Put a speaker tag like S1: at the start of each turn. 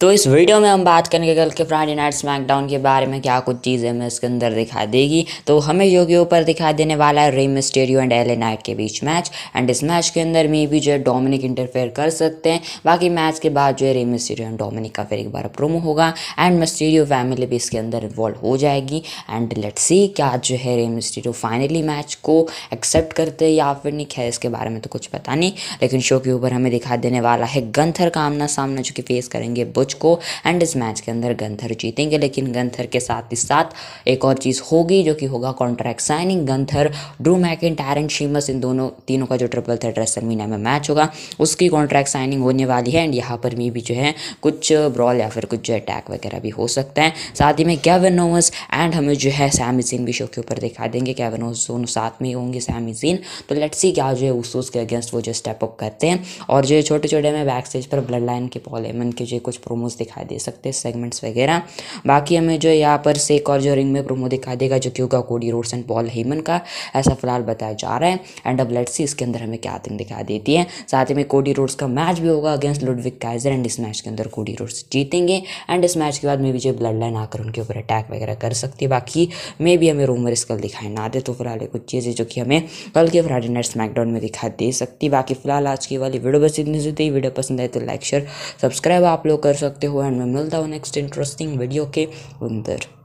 S1: तो इस वीडियो में हम बात करेंगे कल के फ्राइडे नाइट स्मैकडाउन के बारे में क्या कुछ चीज़ें हमें इसके अंदर दिखाई देगी तो हमें जो के ऊपर दिखाई देने वाला है Rey Mysterio and LA Knight के बीच मैच एंड इस मैच के अंदर मे भी जो है डोमिनिक इंटरफेयर कर सकते हैं बाकी मैच के बाद जो है रेम स्टेडियो एंड डोमिनिक का फिर एक बार प्रोमो होगा एंड मस्टेडियो फैमिली भी इसके अंदर इन्वॉल्व हो जाएगी एंड लेट सी क्या जो है रेम स्टेडियो फाइनली मैच को एक्सेप्ट करते हैं या फिर नहीं खैर इसके बारे में तो कुछ पता नहीं लेकिन शो के ऊपर हमें दिखाई देने वाला है गंथर का आमना सामना जो कि फेस करेंगे कोच को एंड इस मैच के अंदर गंथर जीतेंगे लेकिन गंथर के साथ ही साथ एक और चीज़ होगी जो कि होगा contract signing Gunther Drew Mac मैकिन टैरन शीमस इन दोनों तीनों का जो ट्रिपल थर्ड रेसल मीना में मैच होगा उसकी कॉन्ट्रैक्ट साइनिंग होने वाली है एंड यहाँ पर मे भी जो है कुछ ब्रॉल या फिर कुछ अटैक वगैरह भी हो सकते हैं साथ ही में कैवन ओवस एंड हमें जो है सैमी जीन भी शो के ऊपर दिखा देंगे कैवन ओवस दोनों साथ में होंगे सैमी जीन तो लेट्स सी क्या जो है उस उसके अगेंस्ट वो जो स्टेप अप करते हैं और जो छोटे छोटे में बैक स्टेज पर ब्लड लाइन के पॉलेमन के जो कुछ प्रोमोज दिखाई दे सकते हैं सेगमेंट्स वगैरह बाकी हमें जो यहाँ पर सेक और जो रिंग में प्रोमो दिखाई देगा जो कि होगा Cody Rhodes and Paul Heyman का ऐसा फिलहाल बताया जा रहा है एंड अब लेट्स सी इसके अंदर हमें क्या थिंग दिखाई देती है साथ ही में कोडी रोड्स का मैच भी होगा अगेंस्ट लुडविक काइजर एंड इस मैच के अंदर कोडी रोड्स जीतेंगे एंड इस मैच के बाद मे बी जो ब्लड लाइन आकर उनके ऊपर अटैक वगैरह कर सकती है बाकी मे भी हमें रोमर कल दिखाई ना दे तो फिलहाल ये कुछ चीज़ें जो कि हमें कल के फ्राइडे नाइट स्मैकडाउन में दिखाई दे सकती बाकी फिलहाल आज की वाली वीडियो बस इतनी जुटी वीडियो पसंद आए तो लाइक शेयर सब्सक्राइब आप लोग कर सकते हो एंड मैं मिलता हूँ नेक्स्ट इंटरेस्टिंग वीडियो के अंदर